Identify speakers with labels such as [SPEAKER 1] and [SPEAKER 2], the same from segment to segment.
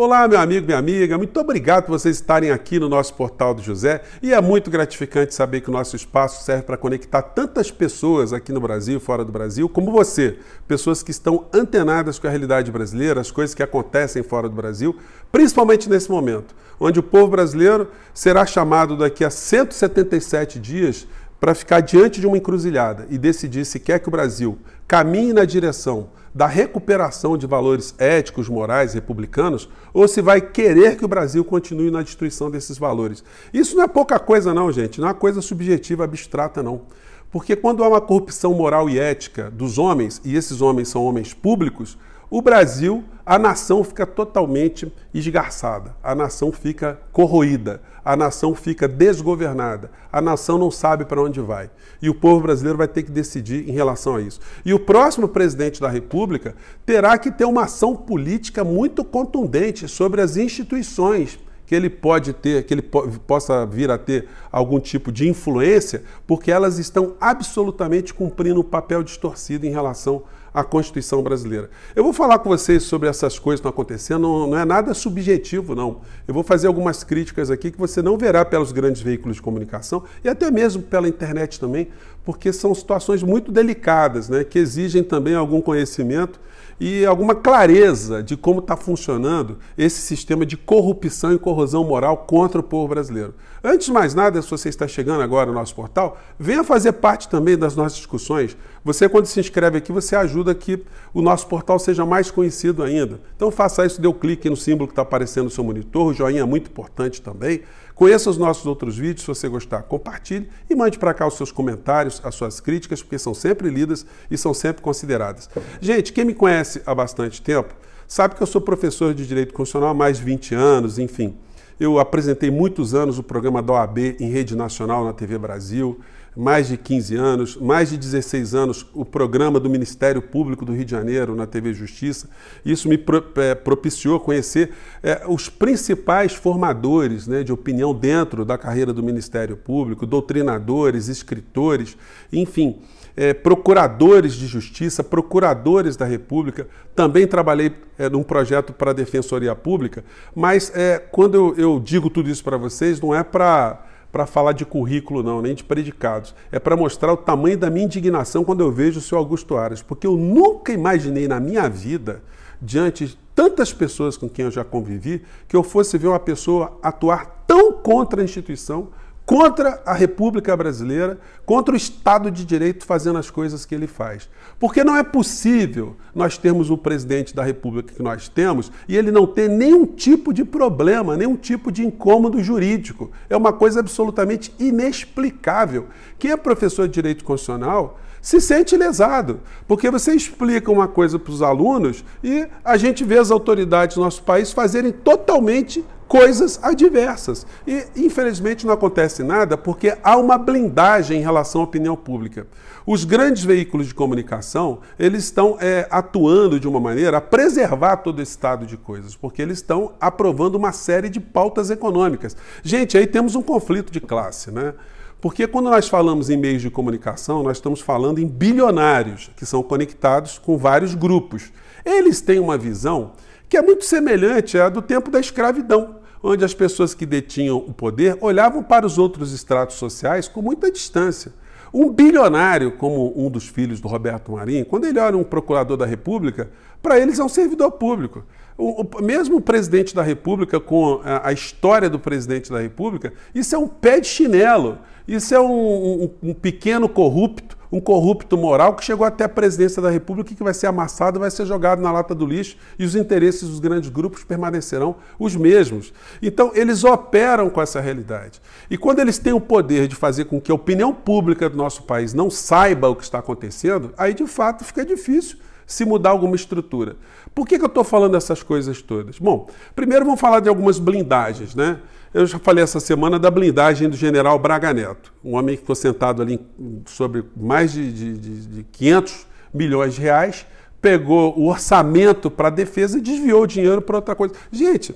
[SPEAKER 1] Olá, meu amigo, minha amiga, muito obrigado por vocês estarem aqui no nosso portal do José e é muito gratificante saber que o nosso espaço serve para conectar tantas pessoas aqui no Brasil, fora do Brasil, como você, pessoas que estão antenadas com a realidade brasileira, as coisas que acontecem fora do Brasil, principalmente nesse momento, onde o povo brasileiro será chamado daqui a 177 dias para ficar diante de uma encruzilhada e decidir se quer que o Brasil caminhe na direção da recuperação de valores éticos, morais, republicanos, ou se vai querer que o Brasil continue na destruição desses valores. Isso não é pouca coisa, não, gente. Não é uma coisa subjetiva, abstrata, não. Porque quando há uma corrupção moral e ética dos homens, e esses homens são homens públicos, o Brasil, a nação fica totalmente esgarçada, a nação fica corroída, a nação fica desgovernada, a nação não sabe para onde vai. E o povo brasileiro vai ter que decidir em relação a isso. E o próximo presidente da República terá que ter uma ação política muito contundente sobre as instituições que ele pode ter, que ele po possa vir a ter algum tipo de influência, porque elas estão absolutamente cumprindo um papel distorcido em relação a Constituição brasileira. Eu vou falar com vocês sobre essas coisas que estão acontecendo, não, não é nada subjetivo, não. Eu vou fazer algumas críticas aqui que você não verá pelos grandes veículos de comunicação e até mesmo pela internet também, porque são situações muito delicadas, né, que exigem também algum conhecimento e alguma clareza de como está funcionando esse sistema de corrupção e corrosão moral contra o povo brasileiro. Antes de mais nada, se você está chegando agora no nosso portal, venha fazer parte também das nossas discussões. Você, quando se inscreve aqui, você ajuda que o nosso portal seja mais conhecido ainda. Então faça isso, dê o um clique no símbolo que está aparecendo no seu monitor, o joinha é muito importante também. Conheça os nossos outros vídeos, se você gostar, compartilhe e mande para cá os seus comentários, as suas críticas, porque são sempre lidas e são sempre consideradas. Gente, quem me conhece há bastante tempo sabe que eu sou professor de Direito Constitucional há mais de 20 anos, enfim. Eu apresentei muitos anos o programa da OAB em rede nacional na TV Brasil mais de 15 anos, mais de 16 anos, o programa do Ministério Público do Rio de Janeiro na TV Justiça. Isso me é, propiciou conhecer é, os principais formadores né, de opinião dentro da carreira do Ministério Público, doutrinadores, escritores, enfim, é, procuradores de justiça, procuradores da República. Também trabalhei é, num projeto para a Defensoria Pública, mas é, quando eu, eu digo tudo isso para vocês, não é para para falar de currículo, não, nem de predicados. É para mostrar o tamanho da minha indignação quando eu vejo o seu Augusto Aras, porque eu nunca imaginei na minha vida, diante de tantas pessoas com quem eu já convivi, que eu fosse ver uma pessoa atuar tão contra a instituição contra a República Brasileira, contra o Estado de Direito fazendo as coisas que ele faz. Porque não é possível nós termos o presidente da República que nós temos e ele não ter nenhum tipo de problema, nenhum tipo de incômodo jurídico. É uma coisa absolutamente inexplicável. Quem é professor de direito constitucional se sente lesado, porque você explica uma coisa para os alunos e a gente vê as autoridades do nosso país fazerem totalmente coisas adversas. E, infelizmente, não acontece nada porque há uma blindagem em relação à opinião pública. Os grandes veículos de comunicação, eles estão é, atuando de uma maneira a preservar todo esse estado de coisas, porque eles estão aprovando uma série de pautas econômicas. Gente, aí temos um conflito de classe, né? Porque quando nós falamos em meios de comunicação, nós estamos falando em bilionários que são conectados com vários grupos. Eles têm uma visão que é muito semelhante à do tempo da escravidão, onde as pessoas que detinham o poder olhavam para os outros estratos sociais com muita distância. Um bilionário como um dos filhos do Roberto Marinho, quando ele olha um procurador da República, para eles é um servidor público. O, o, mesmo o presidente da República, com a, a, história do presidente da República, isso é um pé de chinelo, isso é um, um, um pequeno corrupto um corrupto moral que chegou até a presidência da República e que vai ser amassado, vai ser jogado na lata do lixo e os interesses dos grandes grupos permanecerão os mesmos. Então, eles operam com essa realidade. E quando eles têm o poder de fazer com que a opinião pública do nosso país não saiba o que está acontecendo, aí de fato fica difícil se mudar alguma estrutura. Por que, que eu estou falando essas coisas todas? Bom, primeiro vamos falar de algumas blindagens, né? Eu já falei essa semana da blindagem do general Braga Neto, um homem que ficou sentado ali sobre mais de, de, de, de 500 milhões de reais, pegou o orçamento para a defesa e desviou o dinheiro para outra coisa. Gente,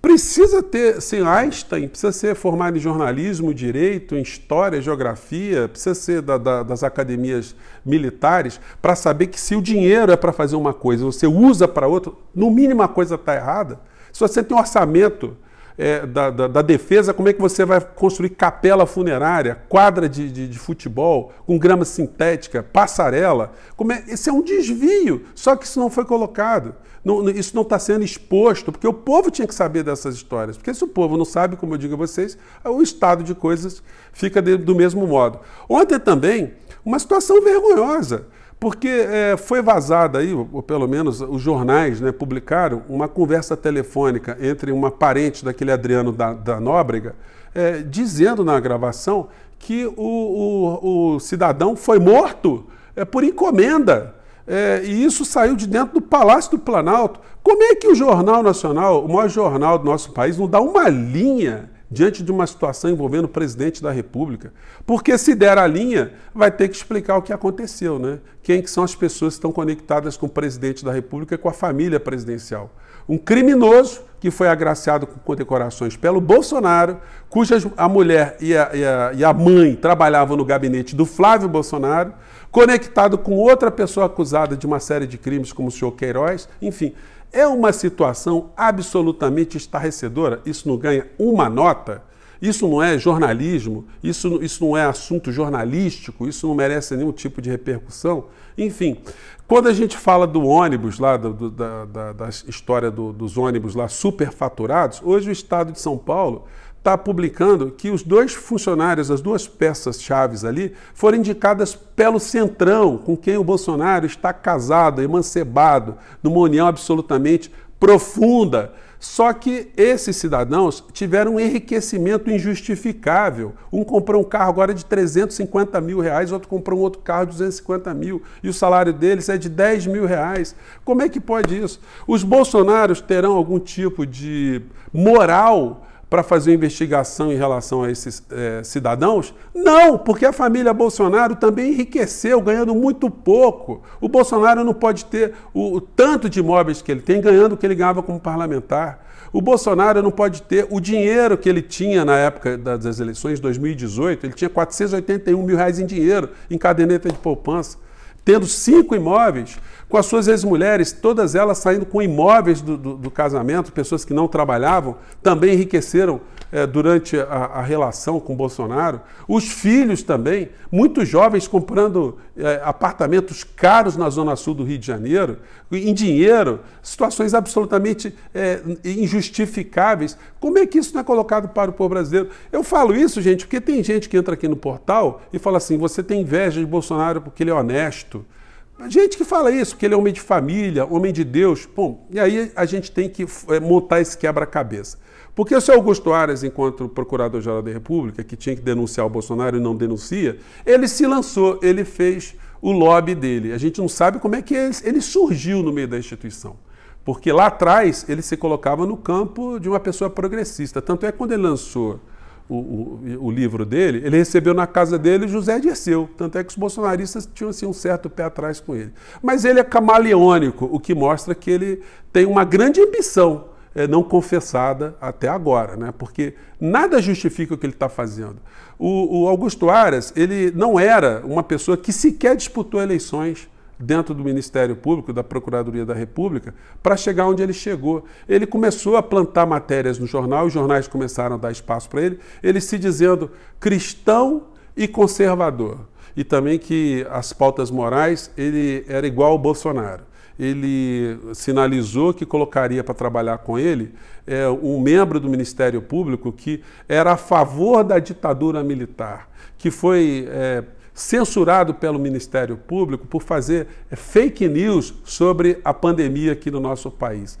[SPEAKER 1] Precisa ter, sim, Einstein precisa ser formado em jornalismo, direito, em história, geografia, precisa ser da, da, das academias militares para saber que se o dinheiro é para fazer uma coisa, você usa para outra, no mínimo a coisa está errada. Se você tem um orçamento é, da, da, da, defesa, como é que você vai construir capela funerária, quadra de, de, de futebol, com grama sintética, passarela. Como é, esse é um desvio, só que isso não foi colocado. Não, isso não está sendo exposto, porque o povo tinha que saber dessas histórias. Porque se o povo não sabe, como eu digo a vocês, o estado de coisas fica de, do mesmo modo. Ontem também, uma situação vergonhosa. Porque é, foi vazada aí, ou pelo menos os jornais né, publicaram, uma conversa telefônica entre uma parente daquele Adriano da, da Nóbrega, é, dizendo na gravação que o, o, o cidadão foi morto é, por encomenda. É, e isso saiu de dentro do Palácio do Planalto. Como é que o Jornal Nacional, o maior jornal do nosso país, não dá uma linha diante de uma situação envolvendo o presidente da República. Porque se der a linha, vai ter que explicar o que aconteceu, né? Quem que são as pessoas que estão conectadas com o presidente da República e com a família presidencial. Um criminoso que foi agraciado com condecorações pelo Bolsonaro, cuja a mulher e a, e a, e a mãe trabalhavam no gabinete do Flávio Bolsonaro, conectado com outra pessoa acusada de uma série de crimes, como o senhor Queiroz, enfim. É uma situação absolutamente estarrecedora. Isso não ganha uma nota. Isso não é jornalismo, isso, isso não é assunto jornalístico, isso não merece nenhum tipo de repercussão. Enfim, quando a gente fala do ônibus lá, do, da, da, da, história do, dos ônibus lá superfaturados, hoje o estado de São Paulo está publicando que os dois funcionários, as duas peças chaves ali, foram indicadas pelo Centrão, com quem o Bolsonaro está casado, emancebado, numa união absolutamente profunda. Só que esses cidadãos tiveram um enriquecimento injustificável. Um comprou um carro agora de 350 mil reais, outro comprou um outro carro de 250 mil, e o salário deles é de 10 mil reais. Como é que pode isso? Os bolsonaros terão algum tipo de moral para fazer uma investigação em relação a esses é, cidadãos? Não, porque a família Bolsonaro também enriqueceu, ganhando muito pouco. O Bolsonaro não pode ter o, o tanto de imóveis que ele tem, ganhando o que ele ganhava como parlamentar. O Bolsonaro não pode ter o dinheiro que ele tinha na época das eleições de 2018, ele tinha 481 mil reais em dinheiro, em caderneta de poupança tendo cinco imóveis, com as suas ex-mulheres, todas elas saindo com imóveis do, do, do, casamento, pessoas que não trabalhavam, também enriqueceram é, durante a, a, relação com Bolsonaro. Os filhos também, muitos jovens comprando é, apartamentos caros na zona sul do Rio de Janeiro, em dinheiro, situações absolutamente é, injustificáveis. Como é que isso não é colocado para o povo brasileiro? Eu falo isso, gente, porque tem gente que entra aqui no portal e fala assim: você tem inveja de Bolsonaro porque ele é honesto Gente que fala isso, que ele é homem de família, homem de Deus. Bom, e aí a gente tem que é, montar esse quebra-cabeça. Porque se Augusto Aras, enquanto procurador-geral da República, que tinha que denunciar o Bolsonaro e não denuncia, ele se lançou, ele fez o lobby dele. A gente não sabe como é que ele surgiu no meio da instituição. Porque lá atrás ele se colocava no campo de uma pessoa progressista. Tanto é que quando ele lançou o, o, o, livro dele, ele recebeu na casa dele José Dirceu. Tanto é que os bolsonaristas tinham assim, um certo pé atrás com ele. Mas ele é camaleônico, o que mostra que ele tem uma grande ambição é, não confessada até agora, né? porque nada justifica o que ele está fazendo. O, o Augusto Aras, ele não era uma pessoa que sequer disputou eleições dentro do Ministério Público, da Procuradoria da República, para chegar onde ele chegou. Ele começou a plantar matérias no jornal, os jornais começaram a dar espaço para ele, ele se dizendo cristão e conservador. E também que as pautas morais, ele era igual ao Bolsonaro ele sinalizou que colocaria para trabalhar com ele é, um membro do Ministério Público que era a favor da ditadura militar, que foi é, censurado pelo Ministério Público por fazer é, fake news sobre a pandemia aqui no nosso país.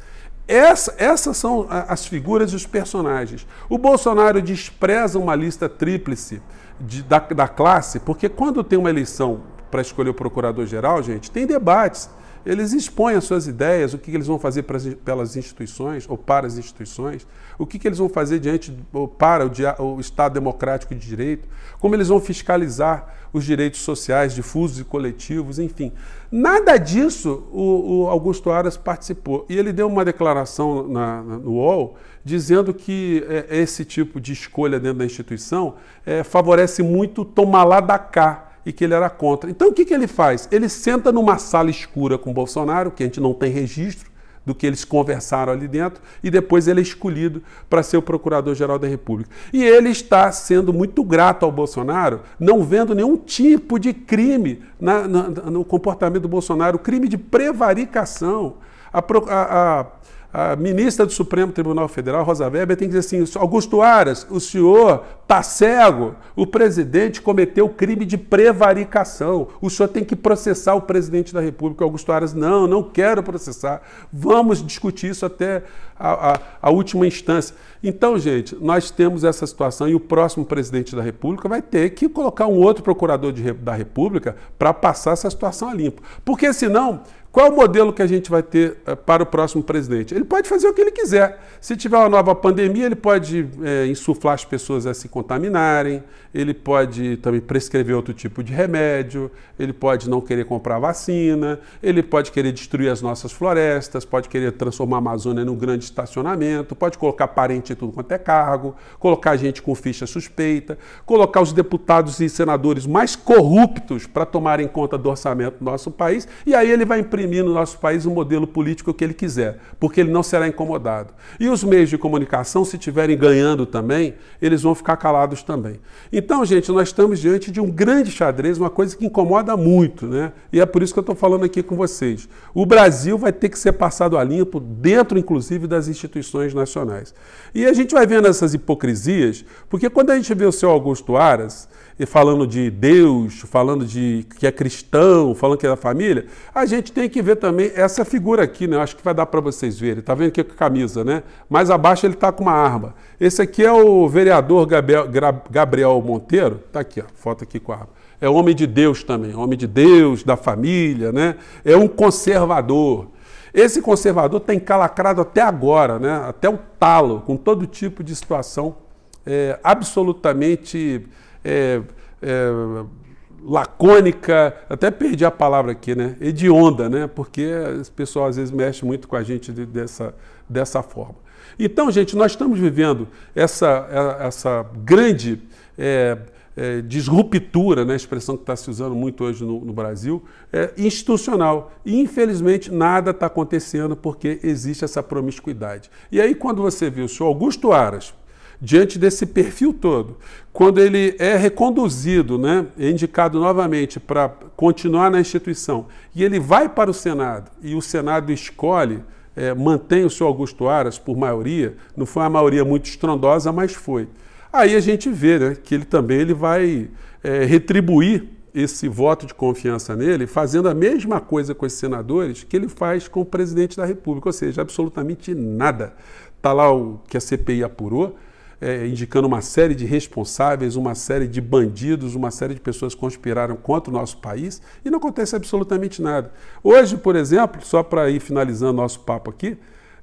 [SPEAKER 1] Essa, essas são as figuras e os personagens. O Bolsonaro despreza uma lista tríplice de, da, da classe, porque quando tem uma eleição para escolher o procurador-geral, gente, tem debates eles expõem as suas ideias, o que, eles vão fazer para, pelas instituições ou para as instituições, o que, eles vão fazer diante ou para o, o Estado democrático de direito, como eles vão fiscalizar os direitos sociais difusos e coletivos, enfim. Nada disso o, o Augusto Aras participou. E ele deu uma declaração na, na, no UOL dizendo que é, esse tipo de escolha dentro da instituição é, favorece muito tomar lá da cá e que ele era contra. Então o que, que ele faz? Ele senta numa sala escura com Bolsonaro, que a gente não tem registro do que eles conversaram ali dentro, e depois ele é escolhido para ser o Procurador-Geral da República. E ele está sendo muito grato ao Bolsonaro, não vendo nenhum tipo de crime na, na, no comportamento do Bolsonaro, crime de prevaricação. a, a, a a ministra do Supremo Tribunal Federal, Rosa Weber, tem que dizer assim: Augusto Aras, o senhor está cego, o presidente cometeu crime de prevaricação, o senhor tem que processar o presidente da República. Augusto Aras, não, não quero processar, vamos discutir isso até a, a, a última instância. Então, gente, nós temos essa situação e o próximo presidente da República vai ter que colocar um outro procurador de, da República para passar essa situação a limpo. Porque senão qual é o modelo que a gente vai ter eh, para o próximo presidente? Ele pode fazer o que ele quiser. Se tiver uma nova pandemia, ele pode é, insuflar as pessoas a se contaminarem, ele pode também prescrever outro tipo de remédio, ele pode não querer comprar vacina, ele pode querer destruir as nossas florestas, pode querer transformar a Amazônia num grande estacionamento, pode colocar parente em tudo quanto é cargo, colocar gente com ficha suspeita, colocar os deputados e senadores mais corruptos para tomarem conta do orçamento do nosso país, e aí ele vai imprimir imprimir no nosso país o modelo político que ele quiser, porque ele não será incomodado. E os meios de comunicação, se estiverem ganhando também, eles vão ficar calados também. Então, gente, nós estamos diante de um grande xadrez, uma coisa que incomoda muito, né? E é por isso que eu estou falando aqui com vocês. O Brasil vai ter que ser passado a limpo, dentro, inclusive, das instituições nacionais. E a gente vai vendo essas hipocrisias, porque quando a gente vê o seu Augusto Aras, falando de Deus, falando de que é cristão, falando que é da família, a gente tem que ver também essa figura aqui, né? acho que vai dar para vocês verem. Tá vendo aqui com a camisa, né? Mais abaixo ele tá com uma arma. Esse aqui é o vereador Gabriel, Gabriel Monteiro. Tá aqui, ó, foto aqui com a arma. É homem de Deus também, homem de Deus, da família, né? É um conservador. Esse conservador tem tá calacrado até agora, né? Até o talo, com todo tipo de situação é, absolutamente é, é, lacônica, até perdi a palavra aqui, né? Hedionda, né? Porque as pessoas às vezes mexe muito com a gente de, dessa, dessa forma. Então, gente, nós estamos vivendo essa, é, essa grande é, é, disruptura, né? expressão que está se usando muito hoje no, no Brasil, é, institucional. E, infelizmente, nada está acontecendo porque existe essa promiscuidade. E aí, quando você viu o senhor Augusto Aras, diante desse perfil todo, quando ele é reconduzido, né, é indicado novamente para continuar na instituição, e ele vai para o Senado, e o Senado escolhe, é, mantém o seu Augusto Aras por maioria, não foi uma maioria muito estrondosa, mas foi. Aí a gente vê né, que ele também ele vai é, retribuir esse voto de confiança nele, fazendo a mesma coisa com os senadores que ele faz com o presidente da República, ou seja, absolutamente nada. Está lá o que a CPI apurou, é, indicando uma série de responsáveis, uma série de bandidos, uma série de pessoas conspiraram contra o nosso país e não acontece absolutamente nada. Hoje, por exemplo, só para ir finalizando nosso papo aqui,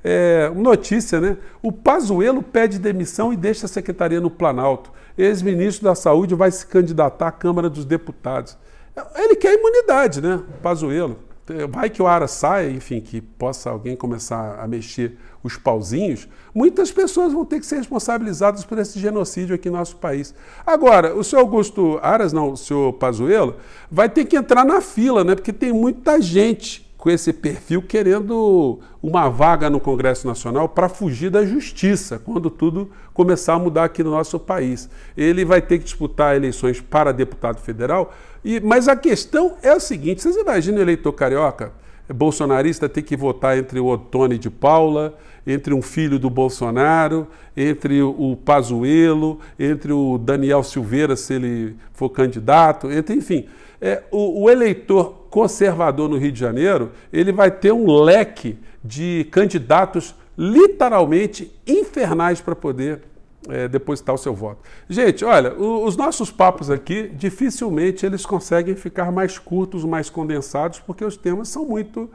[SPEAKER 1] é, notícia, né? O Pazuello pede demissão e deixa a secretaria no Planalto. Ex-ministro da Saúde vai se candidatar à Câmara dos Deputados. É, ele quer imunidade, né? Pazuello. Então, vai que o ara saia enfim, que possa alguém começar a mexer os pauzinhos, muitas pessoas vão ter que ser responsabilizadas por esse genocídio aqui no nosso país. Agora, o senhor Augusto Aras, não, o senhor Pazuello, vai ter que entrar na fila, né? Porque tem muita gente com esse perfil querendo uma vaga no Congresso Nacional para fugir da justiça quando tudo começar a mudar aqui no nosso país. Ele vai ter que disputar eleições para deputado federal. E, mas a questão é a seguinte: vocês imaginam o eleitor carioca? bolsonarista ter que votar entre o Otone de Paula, entre um filho do Bolsonaro, entre o Pazuello, entre o Daniel Silveira, se ele for candidato, entre, enfim. É, o, o, eleitor conservador no Rio de Janeiro, ele vai ter um leque de candidatos literalmente infernais para poder é, depositar o seu voto. Gente, olha, o, os nossos papos aqui dificilmente eles conseguem ficar mais curtos, mais condensados, porque os temas são muito.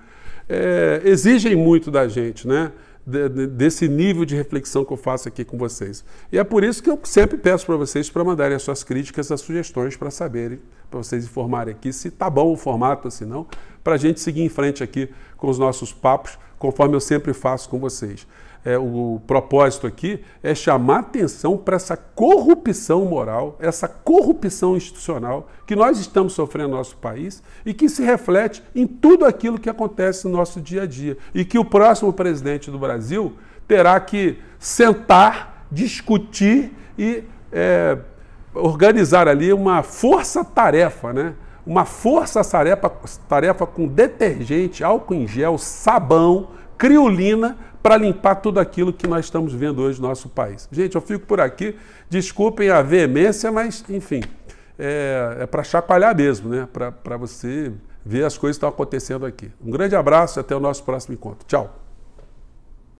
[SPEAKER 1] É, exigem muito da gente, né? de, desse nível de reflexão que eu faço aqui com vocês. E é por isso que eu sempre peço para vocês para mandarem as suas críticas, as sugestões para saberem, para vocês informarem aqui se está bom o formato, se não, para a gente seguir em frente aqui com os nossos papos, conforme eu sempre faço com vocês é, o propósito aqui é chamar atenção para essa corrupção moral, essa corrupção institucional que nós estamos sofrendo no nosso país e que se reflete em tudo aquilo que acontece no nosso dia a dia. E que o próximo presidente do Brasil terá que sentar, discutir e é, organizar ali uma força-tarefa, né? Uma força-tarefa tarefa com detergente, álcool em gel, sabão criolina para limpar tudo aquilo que nós estamos vendo hoje no nosso país. Gente, eu fico por aqui. Desculpem a veemência, mas, enfim, é, é para chacoalhar mesmo, né? Para você ver as coisas que estão acontecendo aqui. Um grande abraço e até o nosso próximo encontro. Tchau.